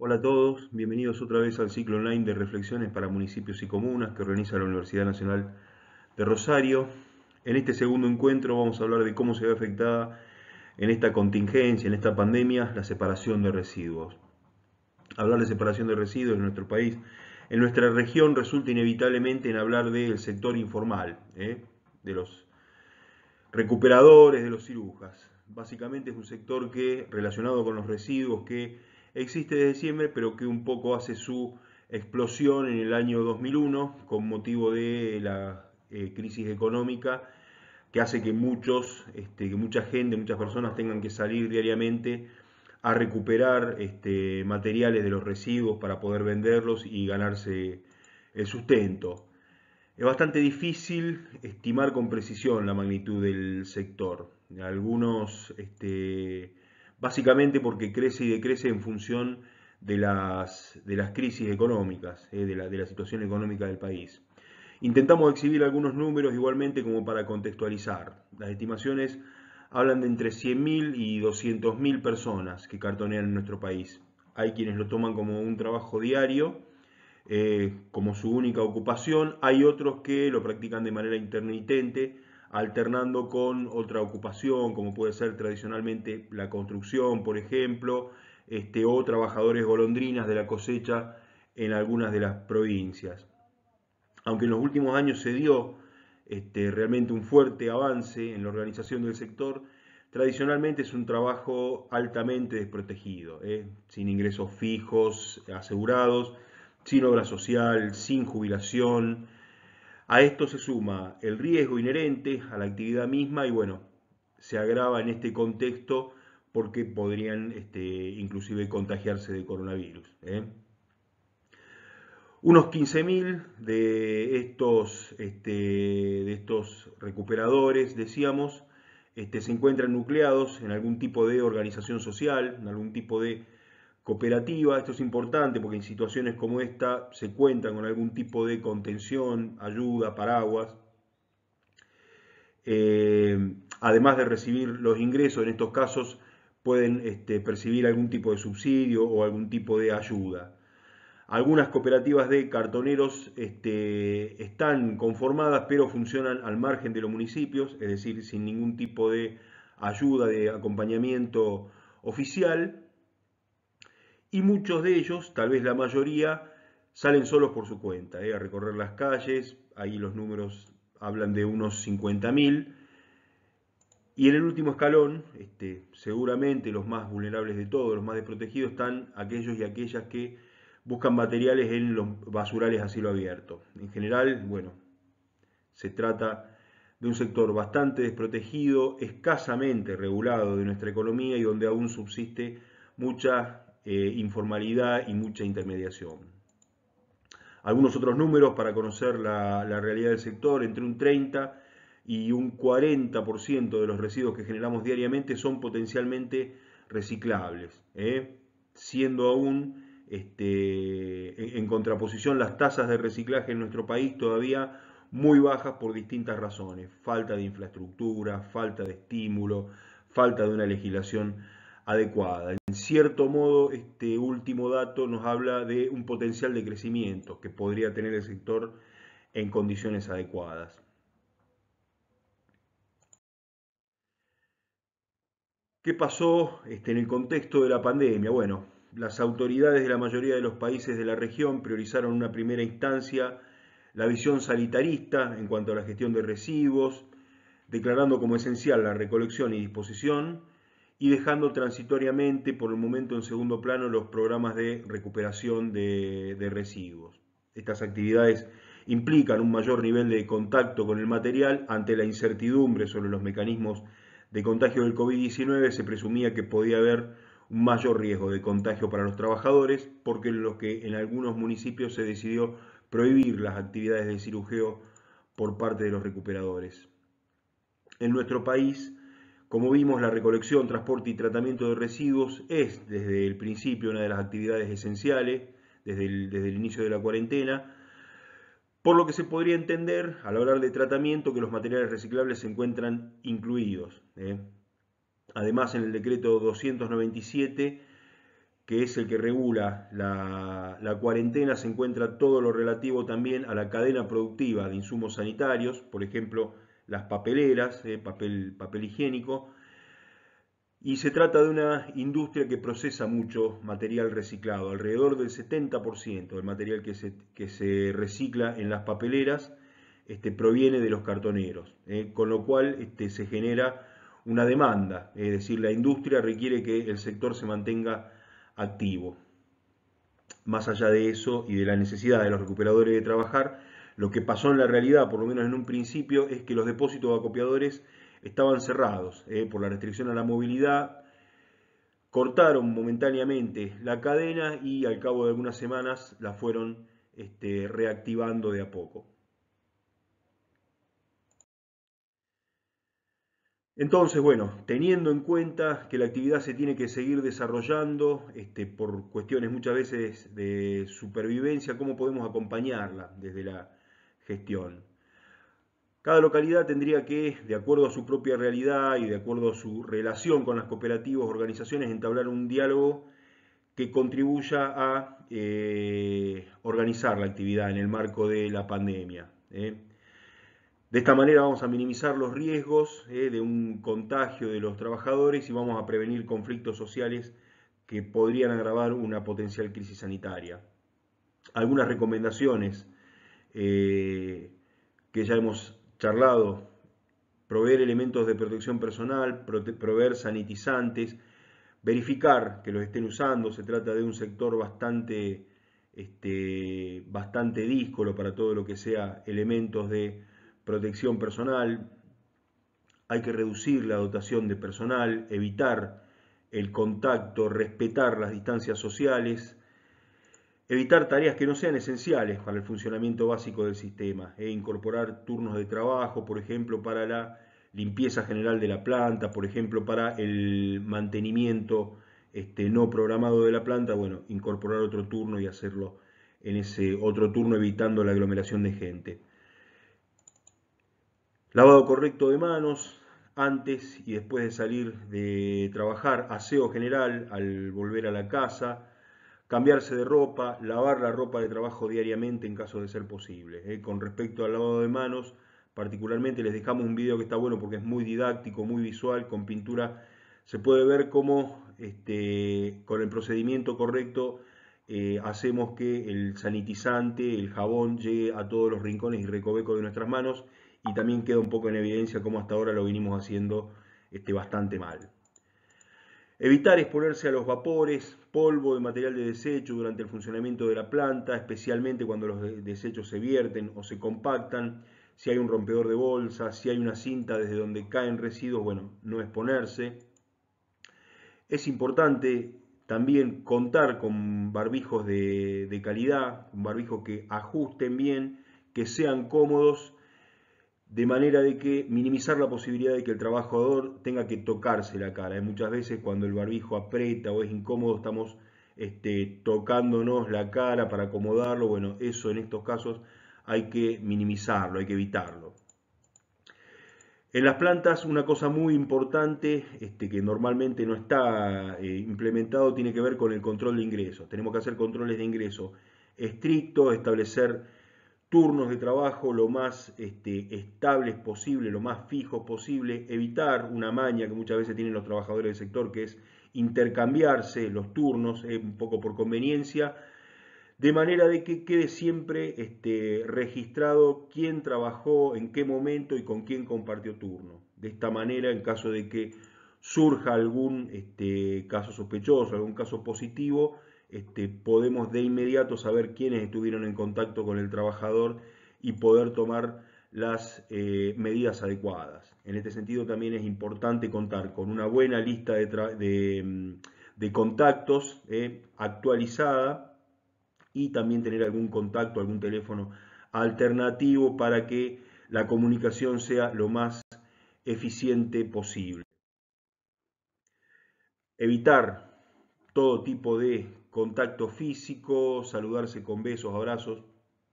Hola a todos, bienvenidos otra vez al ciclo online de reflexiones para municipios y comunas que organiza la Universidad Nacional de Rosario. En este segundo encuentro vamos a hablar de cómo se ve afectada en esta contingencia, en esta pandemia, la separación de residuos. Hablar de separación de residuos en nuestro país, en nuestra región, resulta inevitablemente en hablar del sector informal, ¿eh? de los recuperadores, de los cirujas. Básicamente es un sector que, relacionado con los residuos, que existe desde siempre, pero que un poco hace su explosión en el año 2001 con motivo de la eh, crisis económica que hace que muchos, este, que mucha gente, muchas personas tengan que salir diariamente a recuperar este, materiales de los residuos para poder venderlos y ganarse el sustento. Es bastante difícil estimar con precisión la magnitud del sector. Algunos este, básicamente porque crece y decrece en función de las, de las crisis económicas, eh, de, la, situación económica del país. Intentamos exhibir algunos números igualmente como para contextualizar. Las estimaciones hablan de entre 100.000 y 200.000 personas que cartonean en nuestro país. Hay quienes lo toman como un trabajo diario, eh, como su única ocupación. Hay otros que lo practican de manera intermitente alternando con otra ocupación, como puede ser tradicionalmente la construcción, por ejemplo, este, o trabajadores golondrinas de la cosecha en algunas de las provincias. Aunque en los últimos años se dio este, realmente un fuerte avance en la organización del sector, tradicionalmente es un trabajo altamente desprotegido, ¿eh? sin ingresos fijos, asegurados, sin obra social, sin jubilación, a esto se suma el riesgo inherente a la actividad misma y bueno, se agrava en este contexto porque podrían este, inclusive contagiarse de coronavirus. ¿eh? Unos 15.000 de estos, este, de estos recuperadores, decíamos, este, se encuentran nucleados en algún tipo de organización social, en algún tipo de cooperativa. Esto es importante porque en situaciones como esta se cuentan con algún tipo de contención, ayuda, paraguas. Eh, además de recibir los ingresos, en estos casos pueden este, percibir algún tipo de subsidio o algún tipo de ayuda. Algunas cooperativas de cartoneros este, están conformadas, pero funcionan al margen de los municipios, es decir, sin ningún tipo de ayuda, de acompañamiento oficial y muchos de ellos, tal vez la mayoría, salen solos por su cuenta, eh, a recorrer las calles, ahí los números hablan de unos 50.000, y en el último escalón, este, seguramente los más vulnerables de todos, los más desprotegidos, están aquellos y aquellas que buscan materiales en los basurales a cielo abierto. En general, bueno, se trata de un sector bastante desprotegido, escasamente regulado de nuestra economía y donde aún subsiste mucha eh, informalidad y mucha intermediación. Algunos otros números para conocer la, realidad del sector, entre un 30 y un 40% de los residuos que generamos diariamente son potencialmente reciclables, ¿eh? siendo aún este, en contraposición las tasas de reciclaje en nuestro país todavía muy bajas por distintas razones, falta de infraestructura, falta de estímulo, falta de una legislación adecuada. En cierto modo, este último dato nos habla de un potencial de crecimiento que podría tener el sector en condiciones adecuadas. ¿Qué pasó este, en el contexto de la pandemia? Bueno, las autoridades de la mayoría de los países de la región priorizaron en una primera instancia la visión sanitarista en cuanto a la gestión de residuos, declarando como esencial la recolección y disposición y dejando transitoriamente por el momento en segundo plano los programas de recuperación de, residuos. Estas actividades implican un mayor nivel de contacto con el material ante la incertidumbre sobre los mecanismos de contagio del COVID-19 se presumía que podía haber un mayor riesgo de contagio para los trabajadores porque en que en algunos municipios se decidió prohibir las actividades de cirugía por parte de los recuperadores. En nuestro país, como vimos, la recolección, transporte y tratamiento de residuos es desde el principio una de las actividades esenciales, desde el, inicio de la cuarentena, por lo que se podría entender, al hablar de tratamiento, que los materiales reciclables se encuentran incluidos. ¿eh? Además, en el decreto 297, que es el que regula la, la, cuarentena, se encuentra todo lo relativo también a la cadena productiva de insumos sanitarios, por ejemplo, las papeleras, eh, papel, papel higiénico, y se trata de una industria que procesa mucho material reciclado, alrededor del 70% del material que se, que se recicla en las papeleras este, proviene de los cartoneros, eh, con lo cual este, se genera una demanda, es decir, la industria requiere que el sector se mantenga activo. Más allá de eso y de la necesidad de los recuperadores de trabajar, lo que pasó en la realidad, por lo menos en un principio, es que los depósitos de acopiadores estaban cerrados eh, por la restricción a la movilidad. Cortaron momentáneamente la cadena y al cabo de algunas semanas la fueron este, reactivando de a poco. Entonces, bueno, teniendo en cuenta que la actividad se tiene que seguir desarrollando este, por cuestiones muchas veces de supervivencia, ¿cómo podemos acompañarla desde la gestión. Cada localidad tendría que, de acuerdo a su propia realidad y de acuerdo a su relación con las cooperativas o organizaciones, entablar un diálogo que contribuya a eh, organizar la actividad en el marco de la pandemia. ¿eh? De esta manera vamos a minimizar los riesgos ¿eh? de un contagio de los trabajadores y vamos a prevenir conflictos sociales que podrían agravar una potencial crisis sanitaria. Algunas recomendaciones eh, que ya hemos charlado, proveer elementos de protección personal, proveer sanitizantes, verificar que los estén usando, se trata de un sector bastante, este, bastante díscolo para todo lo que sea elementos de protección personal, hay que reducir la dotación de personal, evitar el contacto, respetar las distancias sociales, Evitar tareas que no sean esenciales para el funcionamiento básico del sistema e incorporar turnos de trabajo, por ejemplo, para la limpieza general de la planta, por ejemplo, para el mantenimiento este, no programado de la planta, bueno, incorporar otro turno y hacerlo en ese otro turno evitando la aglomeración de gente. Lavado correcto de manos antes y después de salir de trabajar, aseo general al volver a la casa, cambiarse de ropa, lavar la ropa de trabajo diariamente en caso de ser posible. ¿eh? Con respecto al lavado de manos, particularmente les dejamos un video que está bueno porque es muy didáctico, muy visual, con pintura. Se puede ver cómo este, con el procedimiento correcto eh, hacemos que el sanitizante, el jabón, llegue a todos los rincones y recovecos de nuestras manos y también queda un poco en evidencia cómo hasta ahora lo vinimos haciendo este, bastante mal. Evitar exponerse a los vapores, polvo de material de desecho durante el funcionamiento de la planta, especialmente cuando los desechos se vierten o se compactan, si hay un rompedor de bolsa, si hay una cinta desde donde caen residuos, bueno, no exponerse. Es importante también contar con barbijos de, de calidad, barbijos que ajusten bien, que sean cómodos de manera de que minimizar la posibilidad de que el trabajador tenga que tocarse la cara. Eh, muchas veces cuando el barbijo aprieta o es incómodo estamos este, tocándonos la cara para acomodarlo. Bueno, eso en estos casos hay que minimizarlo, hay que evitarlo. En las plantas una cosa muy importante este, que normalmente no está eh, implementado tiene que ver con el control de ingresos. Tenemos que hacer controles de ingreso estrictos, establecer turnos de trabajo lo más este, estables posible, lo más fijos posible, evitar una maña que muchas veces tienen los trabajadores del sector, que es intercambiarse los turnos, eh, un poco por conveniencia, de manera de que quede siempre este, registrado quién trabajó, en qué momento y con quién compartió turno. De esta manera, en caso de que surja algún este, caso sospechoso, algún caso positivo, este, podemos de inmediato saber quiénes estuvieron en contacto con el trabajador y poder tomar las eh, medidas adecuadas. En este sentido también es importante contar con una buena lista de, mm, contactos eh, actualizada y también tener algún contacto, algún teléfono alternativo para que la comunicación sea lo más eficiente posible. Evitar todo tipo de contacto físico, saludarse con besos, abrazos,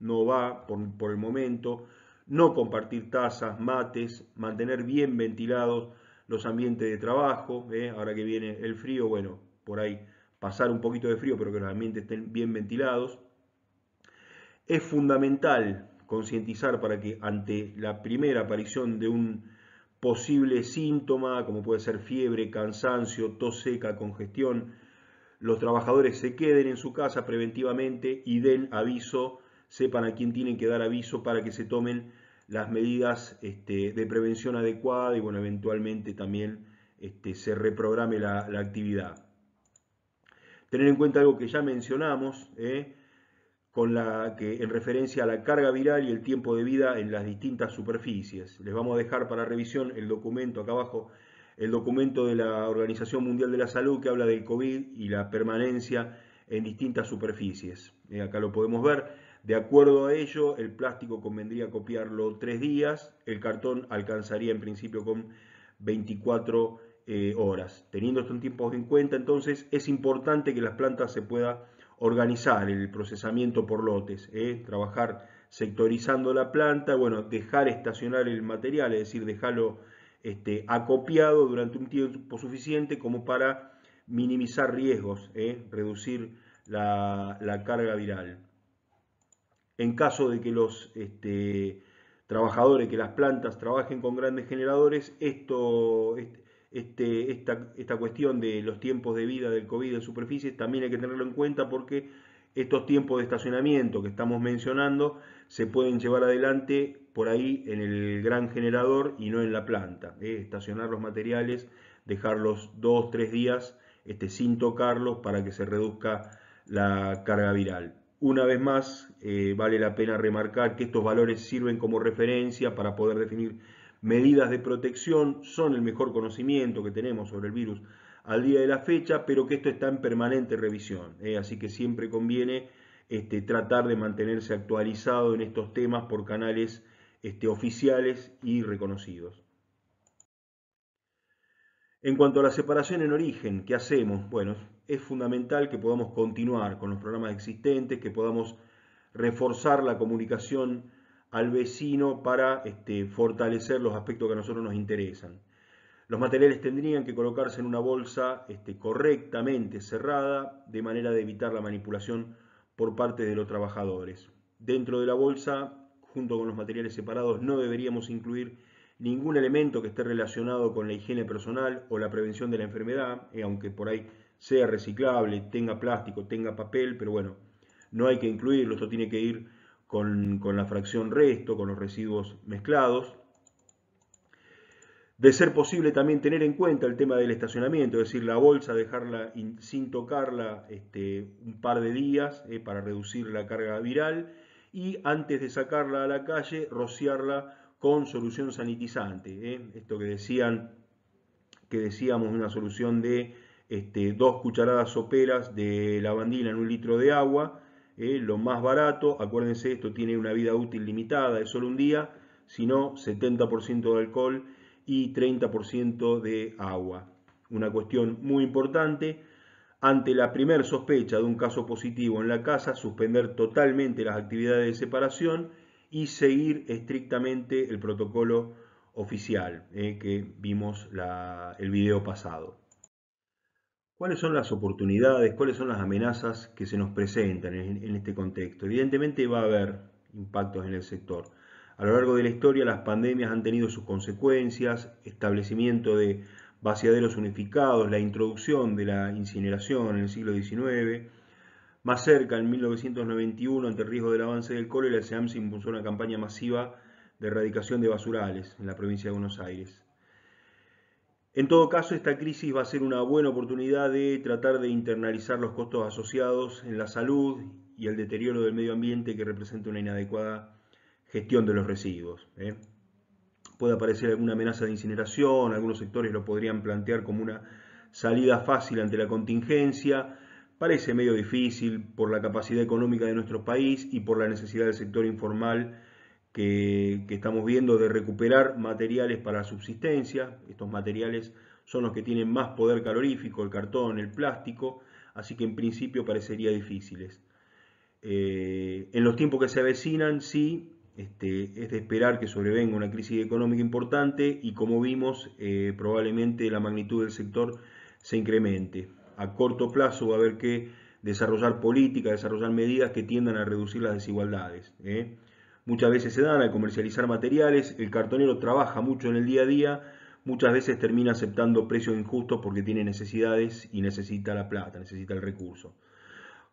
no va por, el momento. No compartir tazas, mates, mantener bien ventilados los ambientes de trabajo, ¿eh? ahora que viene el frío, bueno, por ahí pasar un poquito de frío, pero que los ambientes estén bien ventilados. Es fundamental concientizar para que ante la primera aparición de un posible síntoma, como puede ser fiebre, cansancio, tos seca, congestión, los trabajadores se queden en su casa preventivamente y den aviso, sepan a quién tienen que dar aviso para que se tomen las medidas este, de prevención adecuada y bueno, eventualmente también este, se reprograme la, actividad. Tener en cuenta algo que ya mencionamos, ¿eh? con la que en referencia a la carga viral y el tiempo de vida en las distintas superficies. Les vamos a dejar para revisión el documento acá abajo el documento de la Organización Mundial de la Salud que habla del COVID y la permanencia en distintas superficies. Eh, acá lo podemos ver. De acuerdo a ello, el plástico convendría copiarlo tres días, el cartón alcanzaría en principio con 24 eh, horas. Teniendo estos tiempos en cuenta, entonces es importante que las plantas se pueda organizar el procesamiento por lotes, eh, trabajar sectorizando la planta, bueno, dejar estacionar el material, es decir, dejarlo este, acopiado durante un tiempo suficiente como para minimizar riesgos, eh, reducir la, carga viral. En caso de que los este, trabajadores, que las plantas trabajen con grandes generadores, este, esta, esta, cuestión de los tiempos de vida del COVID en superficies también hay que tenerlo en cuenta porque estos tiempos de estacionamiento que estamos mencionando se pueden llevar adelante por ahí en el gran generador y no en la planta. ¿eh? Estacionar los materiales, dejarlos dos, tres días este, sin tocarlos para que se reduzca la carga viral. Una vez más, eh, vale la pena remarcar que estos valores sirven como referencia para poder definir medidas de protección, son el mejor conocimiento que tenemos sobre el virus al día de la fecha, pero que esto está en permanente revisión. ¿eh? Así que siempre conviene este, tratar de mantenerse actualizado en estos temas por canales este, oficiales y reconocidos. En cuanto a la separación en origen, ¿qué hacemos? Bueno, es fundamental que podamos continuar con los programas existentes, que podamos reforzar la comunicación al vecino para este, fortalecer los aspectos que a nosotros nos interesan. Los materiales tendrían que colocarse en una bolsa este, correctamente cerrada, de manera de evitar la manipulación por parte de los trabajadores. Dentro de la bolsa, junto con los materiales separados, no deberíamos incluir ningún elemento que esté relacionado con la higiene personal o la prevención de la enfermedad, eh, aunque por ahí sea reciclable, tenga plástico, tenga papel, pero bueno, no hay que incluirlo, esto tiene que ir con, con la fracción resto, con los residuos mezclados. De ser posible también tener en cuenta el tema del estacionamiento, es decir, la bolsa dejarla sin tocarla este, un par de días eh, para reducir la carga viral y antes de sacarla a la calle rociarla con solución sanitizante. Eh. esto que decían que decíamos una solución de este, dos cucharadas soperas de lavandina en un litro de agua, eh, lo más barato, acuérdense esto tiene una vida útil limitada, es solo un día, sino 70% de alcohol y 30% de agua. Una cuestión muy importante, ante la primer sospecha de un caso positivo en la casa, suspender totalmente las actividades de separación y seguir estrictamente el protocolo oficial eh, que vimos el video pasado. ¿Cuáles son las oportunidades, cuáles son las amenazas que se nos presentan en este contexto? Evidentemente va a haber impactos en el sector. A lo largo de la historia las pandemias han tenido sus consecuencias, establecimiento de vaciaderos unificados, la introducción de la incineración en el siglo XIX, más cerca, en 1991, ante el riesgo del avance del cólera, el SEAMS impulsó una campaña masiva de erradicación de basurales en la provincia de Buenos Aires. En todo caso, esta crisis va a ser una buena oportunidad de tratar de internalizar los costos asociados en la salud y el deterioro del medio ambiente que representa una inadecuada gestión de los residuos. ¿eh? Puede aparecer alguna amenaza de incineración, algunos sectores lo podrían plantear como una salida fácil ante la contingencia, parece medio difícil por la capacidad económica de nuestro país y por la necesidad del sector informal que, estamos viendo de recuperar materiales para subsistencia. Estos materiales son los que tienen más poder calorífico, el cartón, el plástico, así que en principio parecería difíciles. Eh, en los tiempos que se avecinan, sí, este, es de esperar que sobrevenga una crisis económica importante y como vimos eh, probablemente la magnitud del sector se incremente. A corto plazo va a haber que desarrollar políticas, desarrollar medidas que tiendan a reducir las desigualdades. ¿eh? Muchas veces se dan al comercializar materiales, el cartonero trabaja mucho en el día a día, muchas veces termina aceptando precios injustos porque tiene necesidades y necesita la plata, necesita el recurso.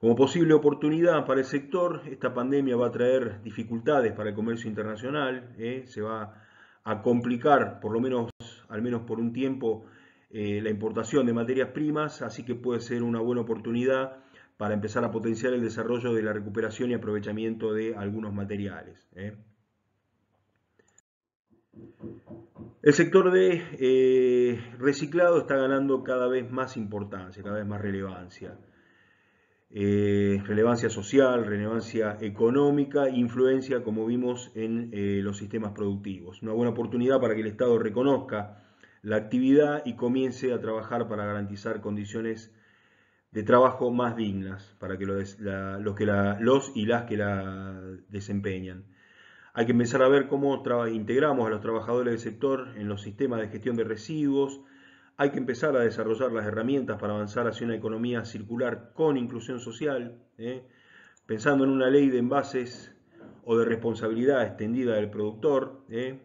Como posible oportunidad para el sector, esta pandemia va a traer dificultades para el comercio internacional, ¿eh? se va a complicar, por lo menos, al menos por un tiempo, eh, la importación de materias primas, así que puede ser una buena oportunidad para empezar a potenciar el desarrollo de la recuperación y aprovechamiento de algunos materiales. ¿eh? El sector de reciclado está ganando cada vez más importancia, cada vez más relevancia. Eh, relevancia social, relevancia económica, influencia, como vimos, en eh, los sistemas productivos. Una buena oportunidad para que el Estado reconozca la actividad y comience a trabajar para garantizar condiciones de trabajo más dignas para que, los, los y las que la desempeñan. Hay que empezar a ver cómo integramos a los trabajadores del sector en los sistemas de gestión de residuos, hay que empezar a desarrollar las herramientas para avanzar hacia una economía circular con inclusión social, ¿eh? pensando en una ley de envases o de responsabilidad extendida del productor, ¿eh?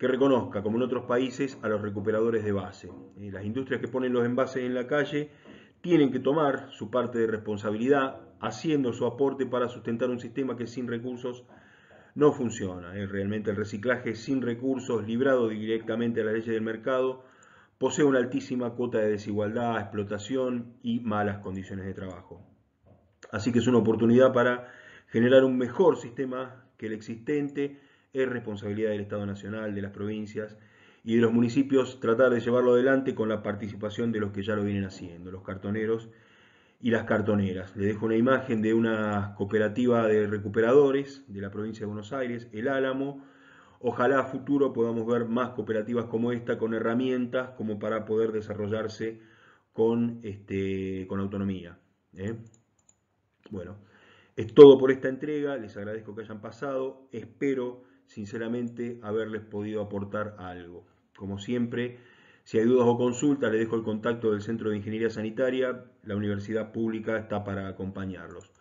que reconozca, como en otros países, a los recuperadores de base. ¿Eh? Las industrias que ponen los envases en la calle tienen que tomar su parte de responsabilidad, haciendo su aporte para sustentar un sistema que sin recursos no funciona. Realmente el reciclaje sin recursos, librado directamente a la leyes del mercado, posee una altísima cuota de desigualdad, explotación y malas condiciones de trabajo. Así que es una oportunidad para generar un mejor sistema que el existente, es responsabilidad del Estado Nacional, de las provincias y de los municipios tratar de llevarlo adelante con la participación de los que ya lo vienen haciendo, los cartoneros y las cartoneras. Les dejo una imagen de una cooperativa de recuperadores de la provincia de Buenos Aires, El Álamo, Ojalá a futuro podamos ver más cooperativas como esta con herramientas como para poder desarrollarse con, este, con autonomía. ¿eh? Bueno, es todo por esta entrega. Les agradezco que hayan pasado. Espero sinceramente haberles podido aportar algo. Como siempre, si hay dudas o consultas, les dejo el contacto del Centro de Ingeniería Sanitaria. La Universidad Pública está para acompañarlos.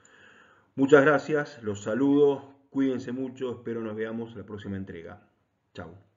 Muchas gracias, los saludo, Cuídense mucho, espero nos veamos en la próxima entrega. Chao.